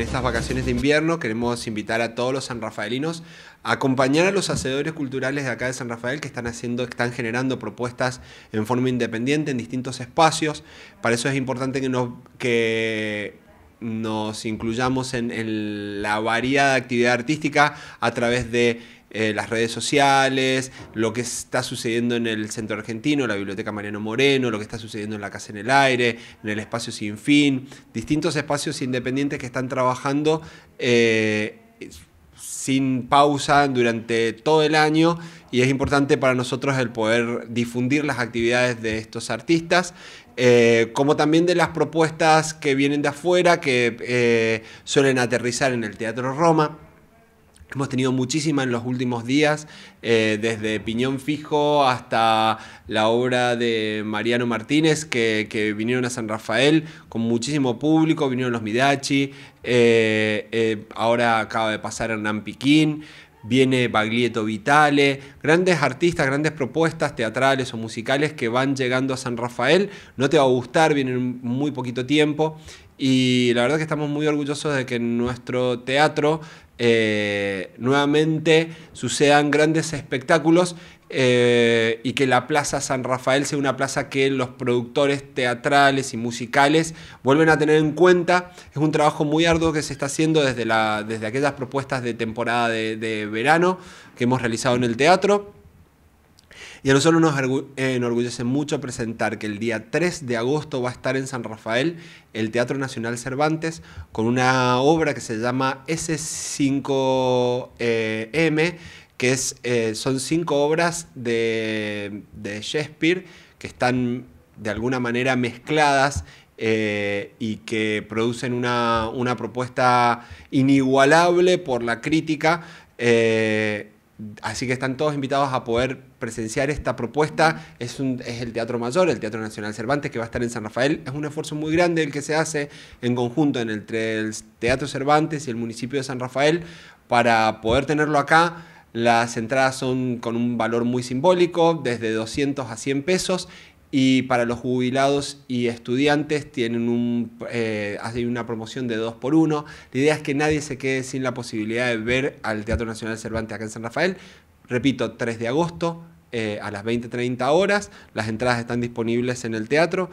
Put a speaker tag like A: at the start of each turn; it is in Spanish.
A: en estas vacaciones de invierno queremos invitar a todos los sanrafaelinos a acompañar a los hacedores culturales de acá de San Rafael que están haciendo, están generando propuestas en forma independiente en distintos espacios. Para eso es importante que nos, incluyamos en, en la variada actividad artística a través de eh, las redes sociales, lo que está sucediendo en el Centro Argentino, la Biblioteca Mariano Moreno, lo que está sucediendo en la Casa en el Aire, en el Espacio Sin Fin, distintos espacios independientes que están trabajando eh, sin pausa durante todo el año y es importante para nosotros el poder difundir las actividades de estos artistas. Eh, como también de las propuestas que vienen de afuera, que suelen aterrizar en el Teatro Roma, Hemos tenido muchísima en los últimos días, eh, desde Piñón Fijo hasta la obra de Mariano Martínez, que, vinieron a San Rafael con muchísimo público, vinieron los Midachi, eh, eh, ahora acaba de pasar Hernán Piquín, viene Baglietto Vitale, grandes artistas, grandes propuestas teatrales o musicales que van llegando a San Rafael, no te va a gustar, vienen muy poquito tiempo y la verdad que estamos muy orgullosos de que en nuestro teatro eh, nuevamente sucedan grandes espectáculos eh, y que la Plaza San Rafael sea una plaza que los productores teatrales y musicales vuelven a tener en cuenta. Es un trabajo muy arduo que se está haciendo desde, desde aquellas propuestas de temporada de verano que hemos realizado en el teatro. Y a nosotros nos eh, enorgullece mucho presentar que el día 3 de agosto va a estar en San Rafael el Teatro Nacional Cervantes con una obra que se llama S5M, eh, que es, eh, son cinco obras de, Shakespeare que están de alguna manera mezcladas y que producen una, propuesta inigualable por la crítica. Así que están todos invitados a poder presenciar esta propuesta. Es, un, es, el Teatro Mayor, el Teatro Nacional Cervantes, que va a estar en San Rafael. Es un esfuerzo muy grande el que se hace en conjunto entre el Teatro Cervantes y el municipio de San Rafael para poder tenerlo acá. Las entradas son con un valor muy simbólico, desde 200 a 100 pesos, y para los jubilados y estudiantes tienen un, eh, una promoción de 2 por 1 La idea es que nadie se quede sin la posibilidad de ver al Teatro Nacional Cervantes acá en San Rafael. Repito, 3 de agosto eh, a las 20.30 horas. Las entradas están disponibles en el teatro.